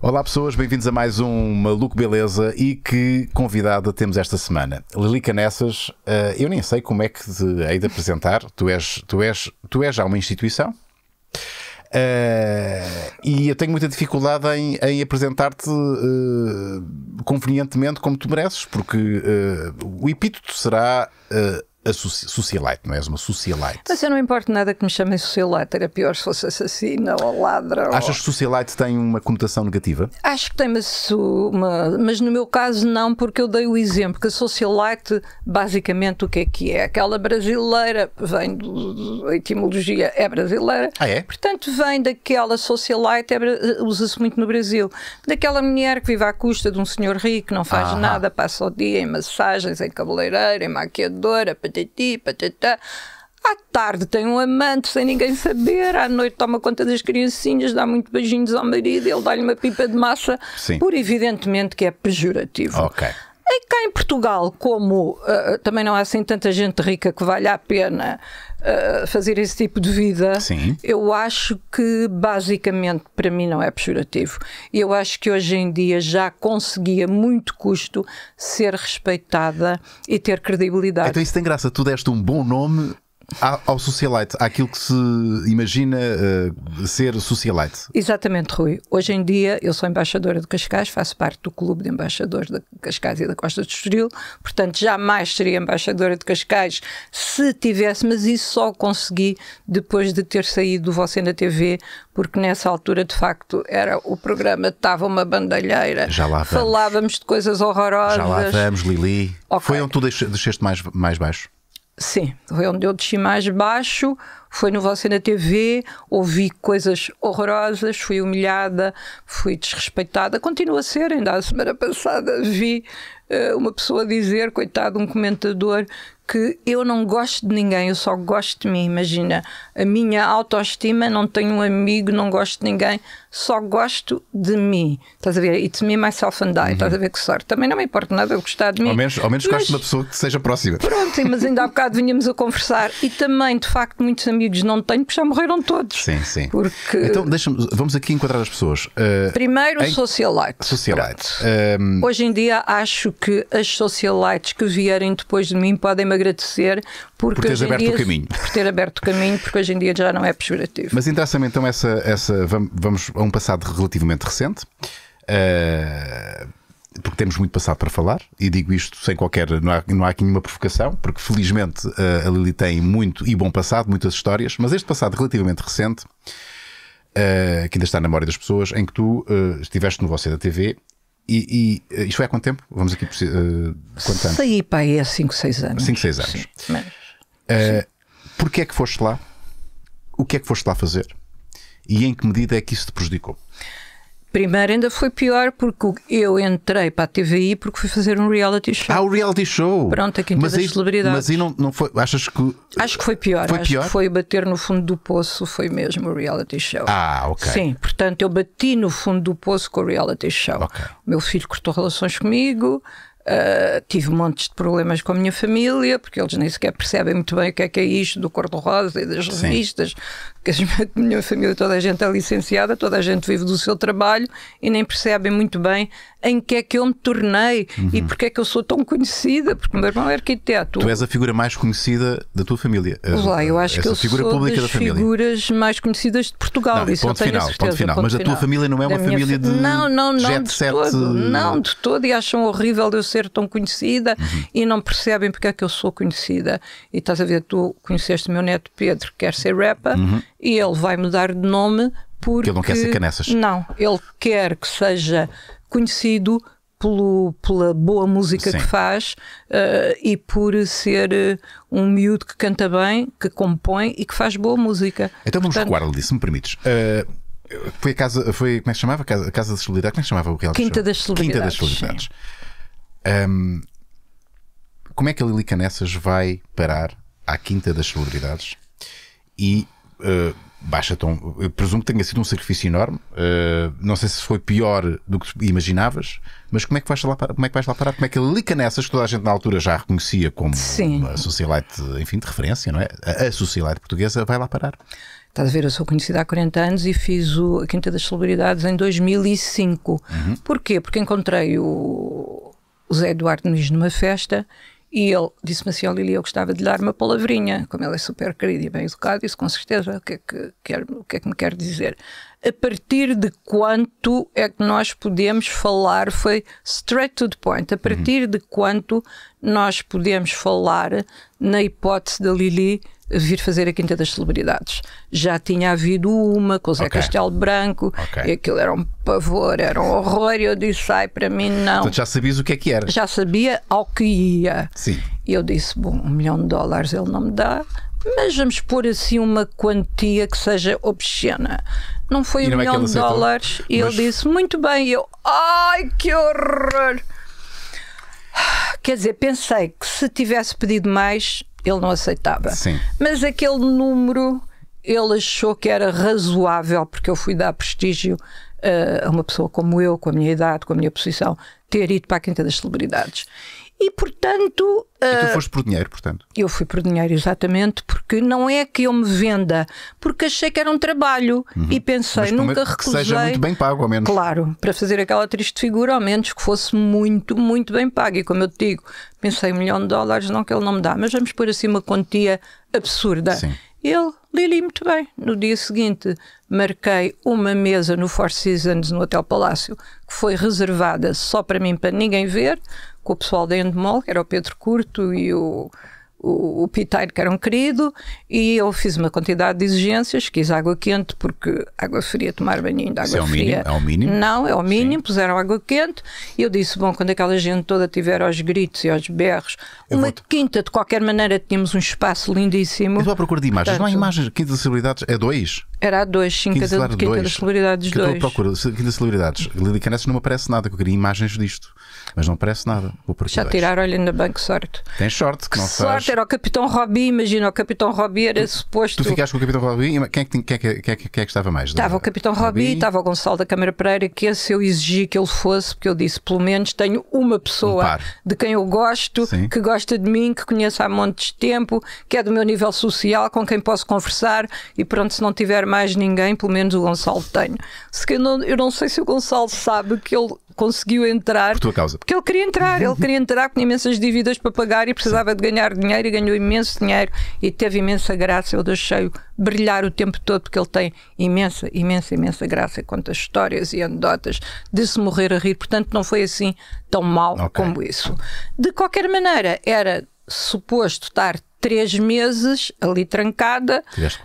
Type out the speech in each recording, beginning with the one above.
Olá pessoas, bem-vindos a mais um Maluco Beleza e que convidada temos esta semana. Lilica Nessas, eh, eu nem sei como é que te hei de apresentar, tu és, tu és, tu és já uma instituição eh, e eu tenho muita dificuldade em, em apresentar-te eh, convenientemente como tu mereces, porque o epíteto será a socialite, não é? és uma socialite. Mas eu não importo nada que me chamem socialite, era pior se fosse assassina ou ladra. Achas ou... que socialite tem uma conotação negativa? Acho que tem uma, mas no meu caso não, porque eu dei o exemplo que a socialite, basicamente, o que é que é? Aquela brasileira, vem do, etimologia é brasileira, ah, é? portanto vem daquela socialite, é, usa-se muito no Brasil, daquela mulher que vive à custa de um senhor rico, não faz ah nada, passa o dia em massagens, em cabeleireira em maquiadora, patati, patatá. À tarde tem um amante sem ninguém saber, à noite toma conta das criancinhas, dá muito beijinhos ao marido, ele dá-lhe uma pipa de massa, Sim. por evidentemente que é pejorativo. Okay. É e cá em Portugal, como uh, também não há assim tanta gente rica que valha a pena uh, fazer esse tipo de vida, Sim. eu acho que basicamente para mim não é pejorativo. Eu acho que hoje em dia já consegui a muito custo ser respeitada e ter credibilidade. Então isso tem graça, tu deste um bom nome ao socialite, àquilo que se imagina uh, ser socialite. Exatamente, Rui. Hoje em dia eu sou embaixadora de Cascais, faço parte do clube de embaixadores de Cascais e da Costa do Estoril, portanto jamais seria embaixadora de Cascais se tivesse, mas isso só consegui depois de ter saído do Você na TV, porque nessa altura de facto era o programa estava uma bandalheira. Já lá vamos. Falávamos de coisas horrorosas. Já lá vamos, Lili. Okay. Foi onde tu deixaste mais, mais baixo. Sim, foi onde eu desci mais baixo, foi no Você na TV, ouvi coisas horrorosas, fui humilhada, fui desrespeitada, continua a ser, ainda a semana passada vi uh, uma pessoa dizer, coitado, um comentador, que eu não gosto de ninguém, eu só gosto de mim. Imagina, a minha autoestima, não tenho um amigo, não gosto de ninguém, só gosto de mim. Estás a ver? It's me, myself and I. Uhum. Estás a uhum. ver que sorte. Também não me importa nada eu gostar de mim. Ao menos, ao menos mas, gosto de uma pessoa que seja próxima. Pronto, mas ainda há bocado vinhamos a conversar e também, de facto, muitos amigos não tenho porque já morreram todos. Sim, sim. Porque... Então, vamos aqui enquadrar as pessoas. Uh, Primeiro, em... socialite. Socialite. Um... Ehm, Hoje em dia, acho que as socialites que vierem depois de mim podem me agradecer porque por ter aberto dia, o caminho. Por ter aberto o caminho, porque hoje em dia já não é pejorativo. Mas interessa-me então essa, essa vamos a um passado relativamente recente. Uh, porque temos muito passado para falar e digo isto sem qualquer. Não há, não há aqui nenhuma provocação, porque felizmente eh, a Lili tem muito e bom passado, muitas histórias, mas este passado relativamente recente, uh, que ainda está na memória das pessoas, em que tu uh, estiveste no Você da TV e, e eh, isto é quanto tempo? Vamos aqui. Uh, eh, quanto tempo? Saí para aí há 5, 6 anos. 5, 6 é anos. Sim, mas... uh, Porquê é que foste lá? O que é que foste lá fazer? E em que medida é que isso te prejudicou? primeiro ainda foi pior porque eu entrei para a TVI porque fui fazer um reality show. Ah, o reality show! Pronto, aqui Quinta mas das Celebridades. Mas aí não, não foi, achas que... Acho que foi pior. Foi pior? foi bater no fundo do poço, foi mesmo o reality show. Ah, ok. Sim, portanto eu bati no fundo do poço com o reality show. Okay. O meu filho cortou relações comigo, Uh, tive montes de problemas com a minha família, porque eles nem sequer percebem muito bem o que é que é isto do cor-de-rosa e das Sim. revistas que a minha família, toda a gente é licenciada, toda a gente vive do seu trabalho e nem percebem muito bem em que é que eu me tornei uhum. e porque é que eu sou tão conhecida, porque o meu irmão é arquiteto. Tu és a figura mais conhecida da tua família. Eh, Lá, eu acho que eu figura sou pública das da figuras mais conhecidas de Portugal. Não, isso ponto, eu tenho final, certeza, ponto final, ponto Mas final. a tua família não é uma família de não, não, não, jet de set... Todo, não, de todo. E acham horrível eu ser tão conhecida uhum. e não percebem porque é que eu sou conhecida. E estás a ver, tu conheceste o meu neto Pedro, que quer ser rapper. Uhum e ele vai mudar de nome porque. Ele não quer ser canessas. Não, ele quer que seja conhecido pelo, pela boa música Sim. que faz uh, e por ser uh, um miúdo que canta bem, que compõe e que faz boa música. Então vamos Portanto, recuar disso, se me permites. Uh, foi a casa, foi, como é que se chamava? Casa, casa das Celebridades, como é que se chamava o Quinta das Celebridades. Quinta das Celebridades. Um, ehm, como é que a Lili Canessas vai parar à Quinta das Celebridades e eh, baixa tom. Eu presumo que tenha sido um sacrifício enorme. Uh, não sei se foi pior do que imaginavas, mas como é que vais lá, como é que vais lá parar? Como é que a Lica Nessas, que toda a gente na altura já reconhecia como Sim. uma socialite, enfim, de referência, não é? A, a socialite portuguesa vai lá parar. Estás a ver, eu sou conhecida há 40 anos e fiz o, a Quinta das Celebridades em 2005. Uhum. Porquê? Porque encontrei o, o Zé Eduardo Nunes numa festa e ele disse-me assim: Olha, Lili, eu gostava de lhe dar uma palavrinha. Como ele é super querido e bem educado, disse com certeza: O que é que, quer, o que, é que me quer dizer? a partir de quanto é que nós podemos falar, foi straight to the point, a uhum. partir uhum. de quanto nós podemos falar na hipótese da Lili vir fazer a Quinta das Celebridades. Já tinha havido uma com o Zé okay. Castelo Branco, okay. e aquilo era um pavor, era um horror, e eu disse, ai, para mim não. Então já sabias o que é que era? Já sabia ao que ia. Sim. E eu disse, bom, um milhão de dólares ele não me dá, mas vamos pôr assim uma quantia que seja obscena. Não foi e é um não milhão é de dólares. E mas... ele disse, muito bem. E eu, ai que horror! Quer dizer, pensei que se tivesse pedido mais, ele não aceitava. Sim. Mas aquele número ele achou que era razoável, porque eu fui dar prestígio uh, a uma pessoa como eu, com a minha idade, com a minha posição, ter ido para a Quinta das Celebridades. E, portanto. E tu ah, foste por dinheiro, portanto? Eu fui por dinheiro, exatamente, porque não é que eu me venda, porque achei que era um trabalho uhum. e pensei, Mas, nunca recusei. Que seja muito bem pago, ao menos. Claro, para fazer aquela triste figura, ao menos que fosse muito, muito bem pago. E como eu te digo, pensei, um milhão de dólares, não que ele não me dá, mas vamos pôr assim uma quantia absurda. Sim. Ele, Lili, muito bem. No dia seguinte, marquei uma mesa no Four Seasons, no Hotel Palácio, que foi reservada só para mim, para ninguém ver, com o pessoal da Endemol, que era o Pedro Curto e o o, o piteiro que era um querido e eu fiz uma quantidade de exigências, quis água quente porque água fria, tomar banho de água Isso é fria. Mínimo, é o mínimo? Não, é o mínimo, Sim. puseram água quente e eu disse, bom, quando aquela gente toda tiver aos gritos e aos berros, eu uma quinta de qualquer maneira tínhamos um espaço lindíssimo. estou à procura de imagens, Portanto, não há imagens, quinta de é dois? Era a dois, sim, quinta, cada, quinta das celebridades que dois. Eu procuro, quinta das celebridades. Lili Caneses não me aparece nada, que eu queria imagens disto. Mas não aparece nada. Vou Já tiraram, olha, ainda bem que sorte. Tem sorte, que, que não sorte, faz. era o Capitão Robbie, imagina, o Capitão Robbie era tu, suposto. Tu ficaste com o Capitão Robbie, quem é é que, quem é que, quem quem é que estava mais? Estava da, o Capitão Robbie, estava o Gonçalo da Câmara Pereira, que esse eu exigi que ele fosse, porque eu disse, pelo menos tenho uma pessoa um de quem eu gosto, sim. que gosta de mim, que conheço há montes de tempo, que é do meu nível social, com quem posso conversar e pronto, se não tiver mais ninguém, pelo menos o Gonçalo tenho. Se eu não, eu não sei se o Gonçalo sabe que ele conseguiu entrar. Por tua causa. Porque ele queria entrar, ele queria entrar, tinha imensas dívidas para pagar e precisava de ganhar dinheiro e ganhou imenso dinheiro e teve imensa graça. Eu deixei-o brilhar o tempo todo porque ele tem imensa, imensa, imensa graça quantas histórias e anedotas de se morrer a rir. Portanto, não foi assim tão mal okay. como isso. De qualquer maneira, era suposto estar três meses ali trancada.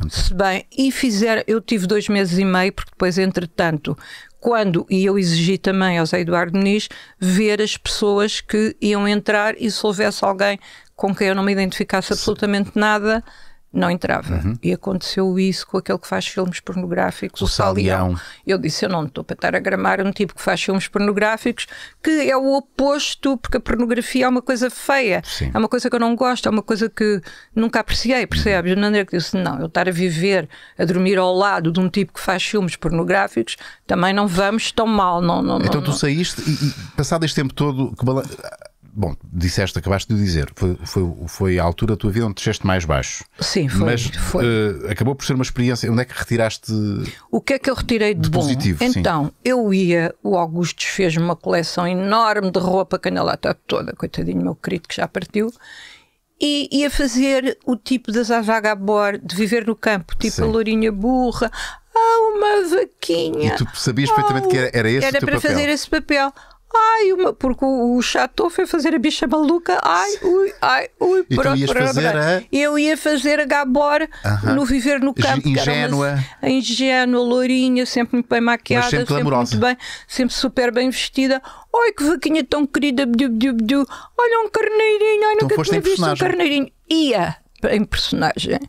Se bem, e fizeram, eu tive dois meses e meio, porque depois, entretanto, quando, e eu exigi também ao Zé Eduardo Muniz, ver as pessoas que iam entrar e se houvesse alguém com quem eu não me identificasse absolutamente nada, não entrava. Uhum. E aconteceu isso com aquele que faz filmes pornográficos, o, o Salião. Eu disse, eu não estou para estar a gramar um tipo que faz filmes pornográficos, que é o oposto, porque a pornografia é uma coisa feia, Sim. é uma coisa que eu não gosto, é uma coisa que nunca apreciei, percebes? Uhum. Na que disse, não, eu estar a viver, a dormir ao lado de um tipo que faz filmes pornográficos, também não vamos tão mal. Não, não, então não, tu não. saíste e, e passado este tempo todo... Que bom, disseste, acabaste de dizer, foi, foi, foi a altura da tua vida onde desceste mais baixo. Sim, foi. Mas foi. Uh, acabou por ser uma experiência. Onde é que retiraste? O que é que eu retirei de, de bom? positivo? Então, sim. eu ia, o Augusto fez uma coleção enorme de roupa está toda, coitadinho, meu querido que já partiu. E ia fazer o tipo das Azagabor, de viver no campo, tipo sim. a Lourinha Burra, ah, uma vaquinha. E tu sabias oh, perfeitamente que era, era esse Era para papel. fazer esse papel. Ai, uma, porque o, o chato foi fazer a bicha maluca. Ai, ui, ai, ui. E tu ias fazer a... Eu ia fazer a Gabor uh -huh. no Viver no Campo. Ingênua. Uma, ingênua, loirinha, sempre muito bem maquiada. sempre, sempre muito bem, sempre super bem vestida. Ai, que vaquinha tão querida. Bdu, bdu, bdu. Olha um carneirinho. Ai, então nunca tinha visto um carneirinho. Ia em personagem.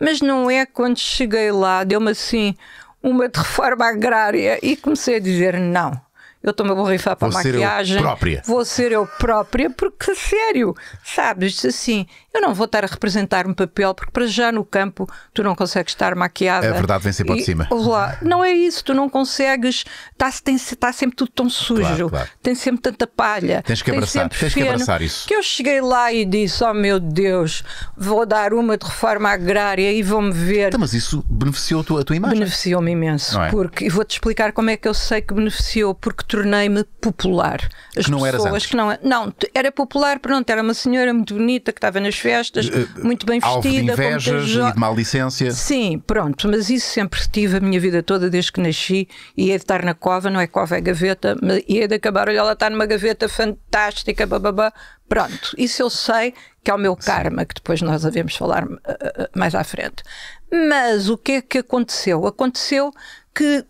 Mas não é quando cheguei lá, deu-me assim uma de reforma agrária e comecei a dizer não eu estou-me a borrifar para a maquiagem. Ser eu própria. Vou ser eu própria, porque sério, sabes, assim, eu não vou estar a representar um papel, porque para já no campo tu não consegues estar maquiada. é verdade vem sempre para cima. Lá, não é isso, tu não consegues, está tá sempre tudo tão sujo, claro, claro. tem sempre tanta palha. Tens que abraçar, que abraçar isso. Que eu cheguei lá e disse, oh meu Deus, vou dar uma de reforma agrária e vão-me ver. Então, mas isso beneficiou a tua, a tua imagem? Beneficiou-me imenso, é? porque, e vou-te explicar como é que eu sei que beneficiou, porque tornei-me popular. As que não pessoas eras antes. que não Não, era popular, pronto, era uma senhora muito bonita que estava nas festas, uh, muito bem vestida. Alvo de invejas e de má licença. Sim, pronto, mas isso sempre tive a minha vida toda desde que nasci e é de estar na cova, não é cova, é gaveta, e é de acabar, olha, ela está numa gaveta fantástica, bababá. Pronto, isso eu sei que é o meu Sim. karma, que depois nós devemos falar uh, mais à frente. Mas o que é que aconteceu? Aconteceu que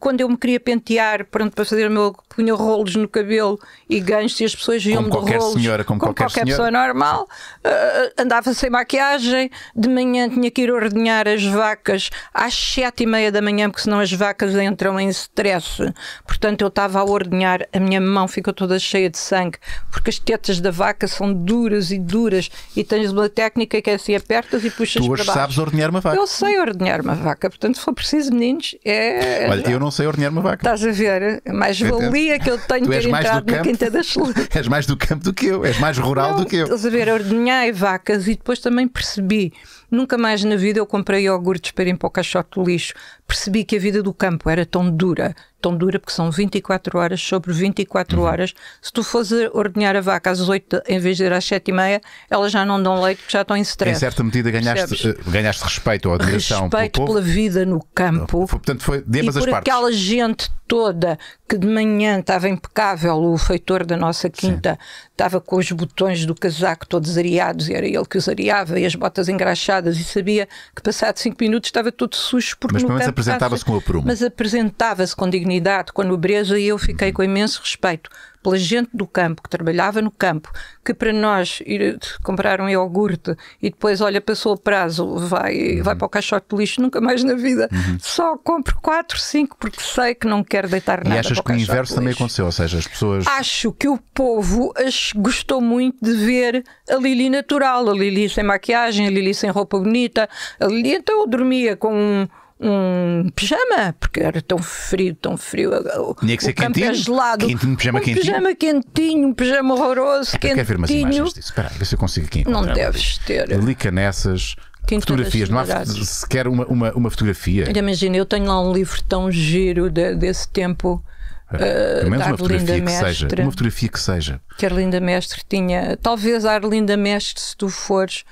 quando eu me queria pentear pronto, para fazer o meu. punha rolos no cabelo e ganchos e as pessoas viam-me de rolos. Senhora, como, como qualquer, qualquer pessoa normal. Uh, andava sem maquiagem, de manhã tinha que ir ordenhar as vacas às sete e meia da manhã, porque senão as vacas entram em stress. Portanto, eu estava a ordenhar, a minha mão ficou toda cheia de sangue, porque as tetas da vaca são duras e duras e tens uma técnica que é assim, apertas e puxas tu hoje para baixo. sabes ordenhar uma vaca. Eu sei ordenhar uma vaca, portanto, se for preciso, meninos, é. é Olha, Olha, eu não sei ordenhar uma vaca. Estás a ver? Mais então, valia que eu tenho tu ter entrado na Quinta da Excelência. És mais do campo do que eu, és mais rural não, do que eu. Estás a ver? Ordenhei vacas e depois também percebi Nunca mais na vida eu comprei iogurtes para ir para o caixote do lixo. Percebi que a vida do campo era tão dura, tão dura porque são 24 horas sobre 24 uhum. horas. Se tu fores ordenhar a vaca às 8 em vez de ir às 7 e meia, elas já não dão leite porque já estão em stress. Em certa medida ganhaste, eh, ganhaste respeito ou admiração Respeito pela vida no campo. Foi, oh, portanto, foi de ambas e por as partes. aquela gente toda que de manhã estava impecável, o feitor da nossa quinta Sim. estava com os botões do casaco todos areados e era ele que os areava e as botas engraxadas e sabia que passado cinco minutos estava tudo sujo. Porque mas pelo menos apresentava-se com pruma. Mas apresentava-se com dignidade, com nobreza e eu fiquei uhum. com imenso respeito pela gente do campo, que trabalhava no campo, que para nós ir, comprar um iogurte e depois, olha, passou o prazo, vai, uhum. vai para o caixote de lixo nunca mais na vida. Uhum. Só compro 4, 5 porque sei que não quero deitar nada. E achas que o inverso também aconteceu? Ou seja, as pessoas. Acho que o povo gostou muito de ver a Lili natural, a Lili sem maquiagem, a Lili sem roupa bonita. A Lili então eu dormia com um um pijama, porque era tão frio, tão frio. O, Tinha que ser o campo quentinho, é gelado. Quentinho, pijama um quentinho. pijama quentinho, um pijama horroroso. É, quentinho. Quero ver umas imagens disso. Espera, ver se eu consigo aqui. Não deves ter. Lica nessas. Fotografias, não há sequer uma, uma, uma fotografia. Imagina, eu tenho lá um livro tão giro de, desse tempo. Uh, pelo menos uma fotografia que Mestre. seja. Uma fotografia que seja. Que Arlinda Mestre tinha. Talvez a Arlinda Mestre, se tu fores,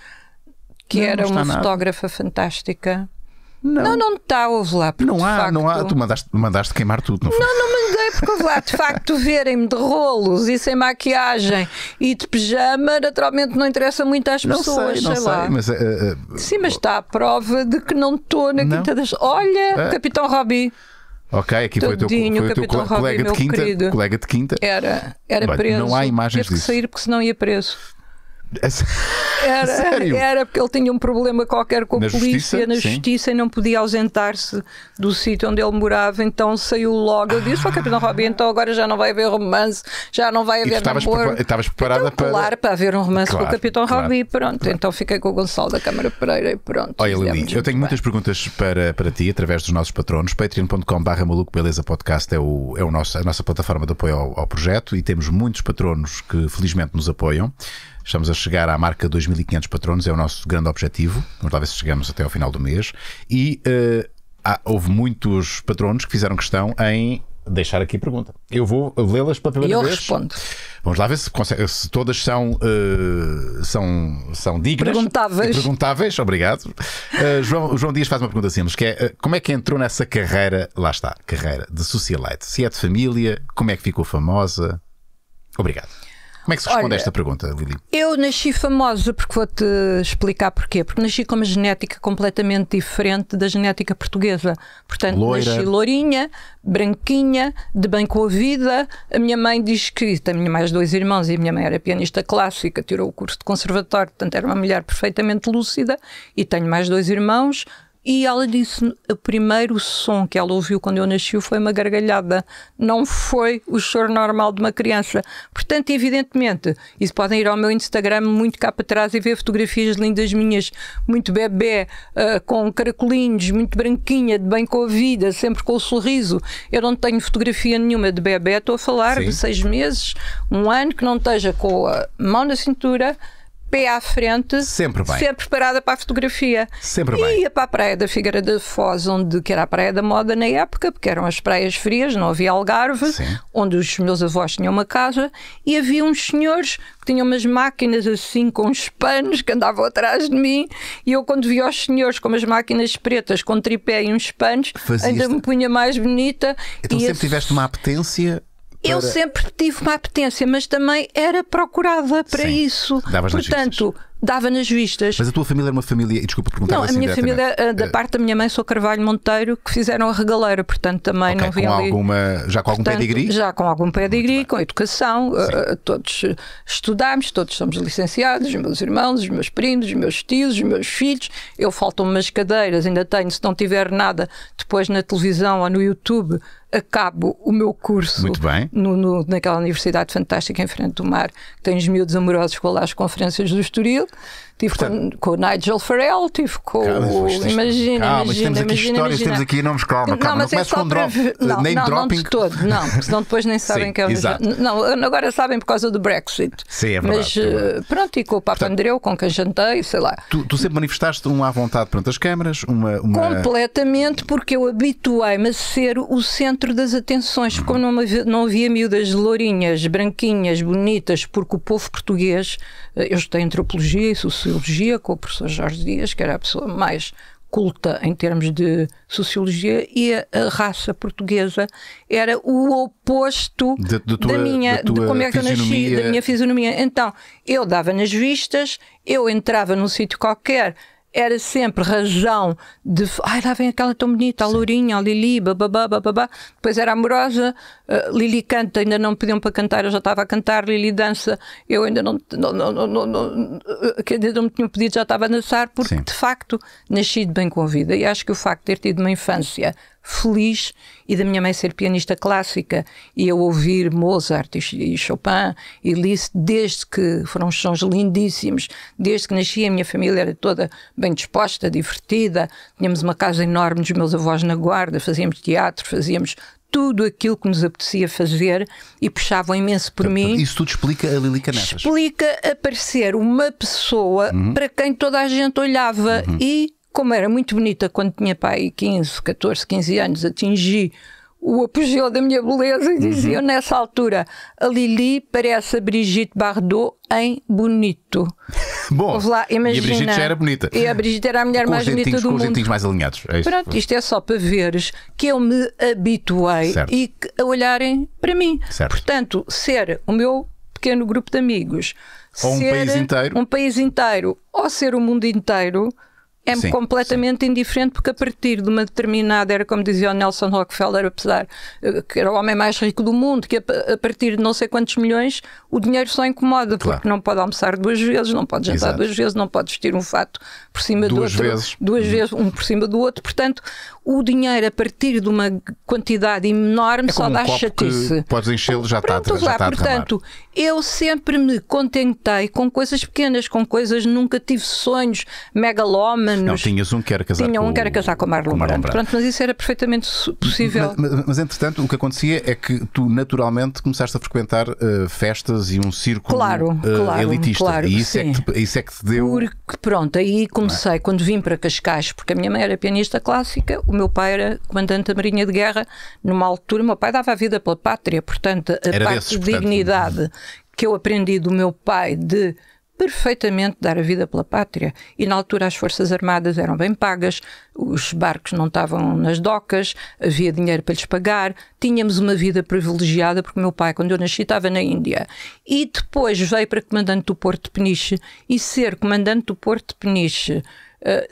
que não, era não uma nada. fotógrafa fantástica. Não, não está, houve lá. Não há, facto... não há. Tu mandaste, mandaste queimar tudo, não foi? Não, não mandei, porque houve lá, de facto, verem-me de rolos e sem maquiagem e de pijama, naturalmente não interessa muito às não pessoas, sei, não sei, sei lá. Mas, uh, uh, Sim, mas está a prova de que não estou na não? quinta das. Olha, uh, Capitão Robbie. Ok, aqui Todinho, foi o teu, foi o teu colega, de quinta, colega de quinta. Era, era Bem, preso. Não há imagens Teve disso. que sair porque senão ia preso. É era, Sério? era porque ele tinha um problema qualquer com a na polícia, justiça? na Sim. justiça, e não podia ausentar-se do sítio onde ele morava, então saiu logo. Eu disse ao Capitão Robin: então agora já não vai haver romance, já não vai haver estavas namoro. estavas preparada então, para. para haver um romance claro, com o Capitão claro. Robin, pronto. Claro. Então fiquei com o Gonçalo da Câmara Pereira e pronto. Olha, Lili, eu tenho muitas perguntas para, para ti através dos nossos patronos. patreon.com/barra maluco beleza podcast é, o, é o nosso, a nossa plataforma de apoio ao, ao projeto e temos muitos patronos que felizmente nos apoiam. Estamos a chegar à marca 2.500 patronos, é o nosso grande objetivo. Vamos lá ver se chegamos até ao final do mês. E uh, há, houve muitos patronos que fizeram questão em deixar aqui a pergunta. Eu vou lê-las pela primeira eu vez. Eu respondo. Vamos lá ver se, se todas são, uh, são, são dignas. Perguntáveis. Perguntáveis, obrigado. Uh, João, João Dias faz uma pergunta simples, que é uh, como é que entrou nessa carreira, lá está, carreira de socialite? Se é de família, como é que ficou famosa? Obrigado. Como é que se responde Olha, a esta pergunta, Lili? Eu nasci famosa, porque vou-te explicar porquê. Porque nasci com uma genética completamente diferente da genética portuguesa. Portanto, Loira. nasci lourinha, branquinha, de bem com a vida. A minha mãe diz que, a minha mãe mais dois irmãos, e a minha mãe era pianista clássica, tirou o curso de conservatório, portanto era uma mulher perfeitamente lúcida. E tenho mais dois irmãos, e ela disse: o primeiro som que ela ouviu quando eu nasci foi uma gargalhada, não foi o choro normal de uma criança. Portanto, evidentemente, isso podem ir ao meu Instagram muito cá para trás e ver fotografias lindas minhas, muito bebê, uh, com caracolinhos, muito branquinha, de bem com a vida, sempre com o sorriso. Eu não tenho fotografia nenhuma de bebê, estou a falar Sim. de seis meses, um ano que não esteja com a mão na cintura pé à frente, sempre, bem. sempre preparada para a fotografia. Sempre e bem. ia para a praia da Figueira da Foz, onde, que era a praia da moda na época, porque eram as praias frias, não havia algarve, Sim. onde os meus avós tinham uma casa, e havia uns senhores que tinham umas máquinas assim com uns panos que andavam atrás de mim, e eu quando via os senhores com umas máquinas pretas, com tripé e uns panos, ainda me punha mais bonita. Então sempre esse... tiveste uma apetência eu sempre tive uma apetência, mas também era procurada para Sim. isso. Portanto, notícias dava nas vistas. Mas a tua família era uma família, e desculpa perguntar Não, assim a minha família, eh, da eh, parte da minha mãe, sou Carvalho Monteiro, que fizeram a regaleira, portanto também okay, não vi com ali. Alguma, já com portanto, algum pedigree? Já com algum pedigree, com educação, uh, todos estudámos, todos somos licenciados, os meus irmãos, os meus primos, os meus tios, os meus filhos, eu faltam umas cadeiras, ainda tenho, se não tiver nada, depois na televisão ou no YouTube, acabo o meu curso no, no, naquela universidade fantástica em frente do mar, que tem os miúdos amorosos com lá as conferências do Estoril, Facebook. Tive Portanto, com, com, o Nigel Farrell, tive com calma, o. Isto, imagina, calma, imagina. Temos aqui imagina, histórias, imagina. temos aqui nomes, calma, calma. Não, mas não é só com para... drop, eh, não, name não, dropping. Não, de todo, não, senão depois nem sabem Sim, que é o. Não, agora sabem por causa do Brexit. Sim, é verdade. Mas é pronto, e com o Papa Papandreou, com quem jantei, sei lá. Tu, tu sempre manifestaste um à vontade perante as câmaras, uma, uma. Completamente, porque eu habituei-me a ser o centro das atenções, como não, não havia miúdas lourinhas, branquinhas, bonitas, porque o povo português, eh, eu estou em antropologia e Sociologia com o professor Jorge Dias, que era a pessoa mais culta em termos de sociologia e a raça portuguesa era o oposto de, de tua, da minha, de como é que eu nasci, da minha fisionomia. Então, eu dava nas vistas, eu entrava num sítio qualquer era sempre razão de ai lá vem aquela tão bonita, a Lourinha, a Lili, bababá, bababá. Depois era amorosa, uh, Lili canta, ainda não me pediam para cantar, eu já estava a cantar, Lili dança, eu ainda não, não, não, não, não, não eh, me tinham pedido, já estava a dançar, porque Sim. de facto nasci de bem com a vida e acho que o facto de ter tido uma infância feliz e da minha mãe ser pianista clássica e eu ouvir Mozart e Chopin e Liszt desde que foram sons lindíssimos, desde que nasci a minha família era toda bem disposta, divertida, tínhamos uma casa enorme dos meus avós na Guarda, fazíamos teatro, fazíamos tudo aquilo que nos apetecia fazer e puxavam imenso por mim. Isso tudo explica a Lilica Neves. Explica aparecer uma pessoa uhum. para quem toda a gente olhava uhum. e como era muito bonita quando tinha pai 15, 14, 15 anos, atingi o apogeu da minha beleza e diziam uhum. nessa altura: a Lili parece a Brigitte Bardot em bonito. Bom, lá, imagina, e a Brigitte já era bonita. E a Brigitte era a mulher com mais bonita do com mundo. Com os dentinhos mais alinhados. É isto. Pronto, isto é só para veres que eu me habituei e a olharem para mim. Certo. Portanto, ser o meu pequeno grupo de amigos, ou um país inteiro, um país inteiro, ou ser o mundo inteiro é sim, completamente sim. indiferente porque a partir de uma determinada era como dizia o Nelson Rockefeller apesar eh, que era o homem mais rico do mundo que a partir de não sei quantos milhões o dinheiro só incomoda claro. porque não pode almoçar duas vezes não pode jantar Exato. duas vezes não pode vestir um fato por cima duas do outro vezes. duas uhum. vezes um por cima do outro portanto o dinheiro a partir de uma quantidade enorme é só dá um chatice podes enchê-lo já Pronto, está já lá, está portanto eu sempre me contentei com coisas pequenas com coisas nunca tive sonhos megalomas anos. Não, tinhas um que era casado. Tinha um que era com Marlon, com Marlon Brando. Pronto, mas isso era perfeitamente possível. Mas, mas, mas, entretanto, o que acontecia é que tu naturalmente começaste a frequentar uh, festas e um círculo claro, uh, claro, elitista. Claro, e isso sim. é, que te, isso é que te deu. Porque, pronto, aí comecei, é? quando vim para Cascais, porque a minha mãe era pianista clássica, o meu pai era comandante da Marinha de Guerra, numa altura, o meu pai dava a vida pela pátria, portanto, a era parte desses, de portanto, dignidade que eu aprendi do meu pai de perfeitamente dar a vida pela pátria. E na altura as Forças Armadas eram bem pagas, os barcos não estavam nas docas, havia dinheiro para lhes pagar, tínhamos uma vida privilegiada, porque meu pai, quando eu nasci, estava na Índia. E depois veio para comandante do Porto de Peniche, e ser comandante do Porto de Peniche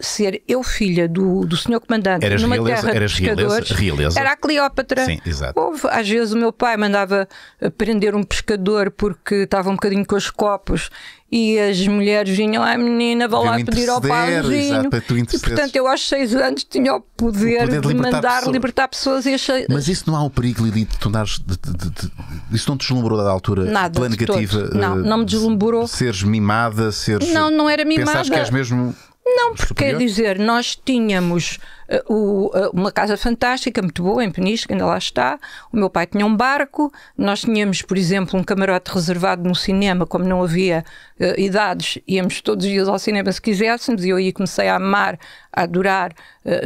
ser eu filha do, do senhor comandante eras numa realeza, terra de pescadores, realeza, era a Cleópatra. Sim, exato. Houve, às vezes o meu pai mandava prender um pescador porque estava um bocadinho com os copos e as mulheres vinham, ah, menina, vá lá pedir ao pauzinho. E portanto, eu aos seis anos tinha o poder, o poder de, de mandar pessoas. libertar pessoas e achei... Mas isso não há um perigo, Lili, de tornar De, de, de, isso não te deslumbrou da altura? Nada. Pela negativa? Todo. Não, eh, não me deslumbrou. Seres mimada, seres. Não, não era mimada. Pensas que és mesmo. Não, porque quer dizer, nós tínhamos uh, o, uh, uma casa fantástica, muito boa, em Peniche, que ainda lá está. O meu pai tinha um barco, nós tínhamos, por exemplo, um camarote reservado no cinema, como não havia uh, idades, íamos todos os dias ao cinema se quiséssemos, e eu aí comecei a amar, a adorar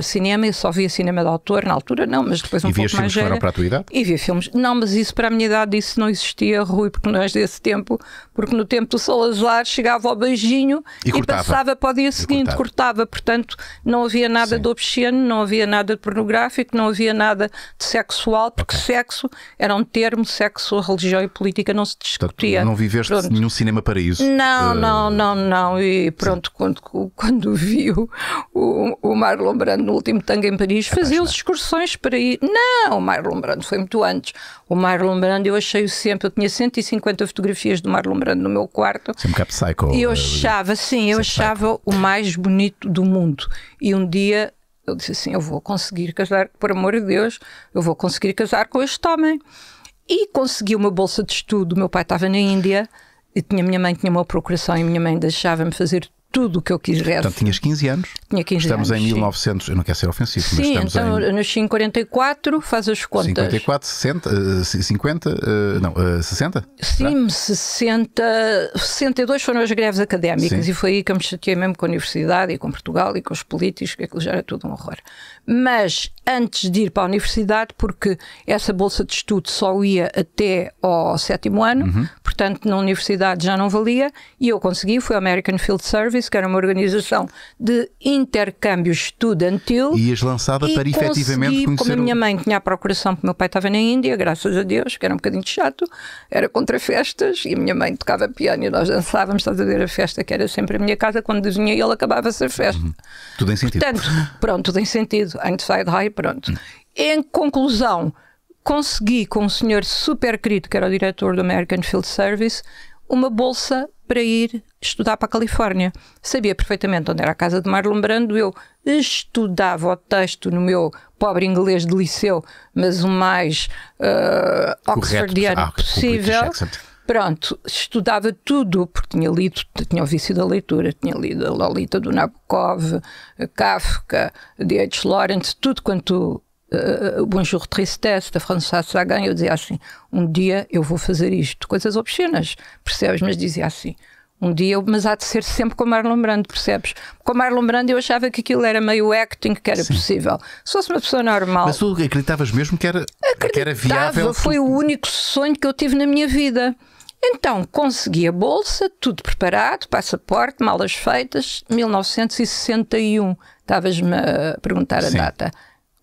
cinema, eu só via cinema de autor, na altura não, mas depois um e pouco mais velha. para a tua idade? E via filmes. Não, mas isso para a minha idade, isso não existia, Rui, porque nós desse tempo, porque no tempo do Salazar chegava ao beijinho e, e passava para o dia seguinte gente cortava, portanto, não havia nada Sim. de obsceno, não havia nada de pornográfico, não havia nada de sexual, porque okay. sexo era um termo, sexo, religião e política não se discutia. não viveste pronto. nenhum cinema paraíso? Não, uh... não, não, não. E pronto, quando, quando vi o, o Marlon Brando no último tango em Paris, é fazia-os é? excursões para ir. Não, o Marlon Brando foi muito antes. O Marlon Brando, eu achei-o sempre, eu tinha 150 fotografias do Marlon Brando no meu quarto. Sempre que é psycho. E eu eh, achava, sim, eu achava o mais bonito do mundo. E um dia eu disse assim: Eu vou conseguir casar, por amor de Deus, eu vou conseguir casar com este homem. E consegui uma bolsa de estudo. meu pai estava na Índia e tinha minha mãe tinha uma procuração e minha mãe deixava-me fazer tudo o que eu quisesse. Portanto, tinhas 15 anos. Tinha 15 estamos anos. Estamos em 1900, sim. eu não quero ser ofensivo, sim, mas estamos então, em. Eu nasci em 44, faz as contas. 54, 60, 50, não, 60? Eh, sim, será? 60, 62 foram as greves académicas sim. e foi aí que eu me chateei mesmo com a universidade e com Portugal e com os políticos, que aquilo já era tudo um horror. Mas antes de ir para a universidade, porque essa bolsa de estudo só ia até ao sétimo ano, uhum. portanto na universidade já não valia, e eu consegui, Fui ao American Field Service que era uma organização de intercâmbio estudantil. E as lançada e para efetivamente conhecer. Como a minha mãe tinha a procuração, porque meu pai estava na Índia, graças a Deus, que era um bocadinho chato, era contra festas, e a minha mãe tocava piano e nós dançávamos, estás a ver a festa, que era sempre a minha casa, quando vinha ele acabava-se a festa. Uhum. Tudo em sentido. Portanto, pronto, tudo em sentido. antes high, pronto. Uhum. Em conclusão, consegui com um senhor super querido, que era o diretor do American Field Service, uma bolsa para ir estudar para a Califórnia. Sabia perfeitamente onde era a casa de Marlon Brando, eu estudava o texto no meu pobre inglês de liceu, mas o mais uh, oxfordiano ah, possível. É Pronto, estudava tudo, porque tinha lido, tinha ouvido a leitura, tinha lido a Lolita do Nabokov, a Kafka, D.H. Lawrence, tudo quanto uh, Bonjour Tristesse, da Françoise Sagan, eu dizia assim: um dia eu vou fazer isto. Coisas obscenas, percebes? Mas dizia assim. Um dia, eu, mas há de ser sempre com Marlon Brando, percebes? Com Marlon Brando eu achava que aquilo era meio acting, que era Sim. possível. Se fosse uma pessoa normal. Mas tu acreditavas mesmo que era, que era viável? Foi o único sonho que eu tive na minha vida. Então consegui a bolsa, tudo preparado, passaporte, malas feitas, 1961. Estavas-me a perguntar a data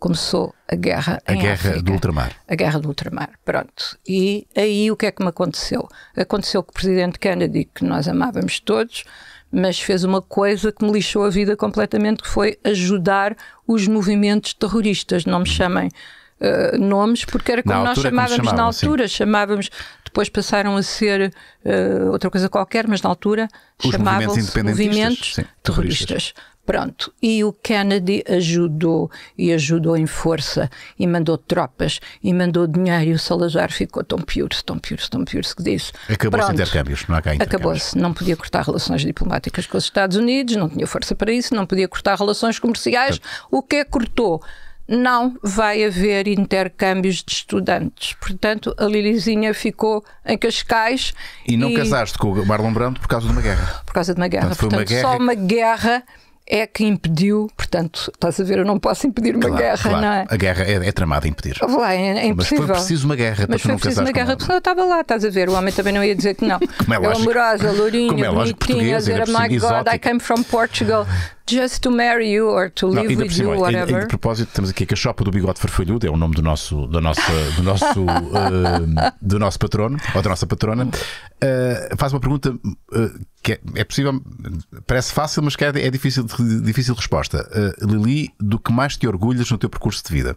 começou a guerra a guerra África, do ultramar a guerra do ultramar pronto e aí o que é que me aconteceu aconteceu que o presidente Kennedy que nós amávamos todos mas fez uma coisa que me lixou a vida completamente que foi ajudar os movimentos terroristas não me chamem uh, nomes porque era como nós é chamávamos como chamavam, na altura sim. chamávamos depois passaram a ser uh, outra coisa qualquer mas na altura chamavam-se movimentos, movimentos terroristas. terroristas. Pronto, e o Kennedy ajudou, e ajudou em força, e mandou tropas, e mandou dinheiro, e o Salazar ficou tão pior, tão pior, tão pior que disse. Acabou-se intercâmbios, não há cá Acabou-se, não podia cortar relações diplomáticas com os Estados Unidos, não tinha força para isso, não podia cortar relações comerciais. O que é cortou? Não vai haver intercâmbios de estudantes. Portanto, a Lilizinha ficou em Cascais. E não e... casaste com o Marlon Brando por causa de uma guerra? Por causa de uma guerra. Portanto, Portanto uma guerra... só uma guerra é que impediu, portanto, estás a ver, eu não posso impedir uma claro, guerra, claro. não é? A guerra é, é tramada impedir. Lá, é, é impossível. Mas foi preciso uma guerra Mas para foi preciso uma guerra, porque eu estava lá, estás a ver, o homem também não ia dizer que não. Como é lógico. Eu amorosa, lourinha, Como é lógico, bonitinha, a dizer, my God, I came from Portugal. Just to marry you or to live Não, with you, whatever. Ainda, de propósito, temos aqui a cachopa do bigode farfalhudo, é o nome do nosso, do nosso, do nosso, uh, do nosso patrono, ou da nossa patrona. Uh, faz uma pergunta uh, que é, é, possível, parece fácil, mas que é, é difícil, difícil resposta. Lili, do que mais te orgulhas no teu percurso de vida?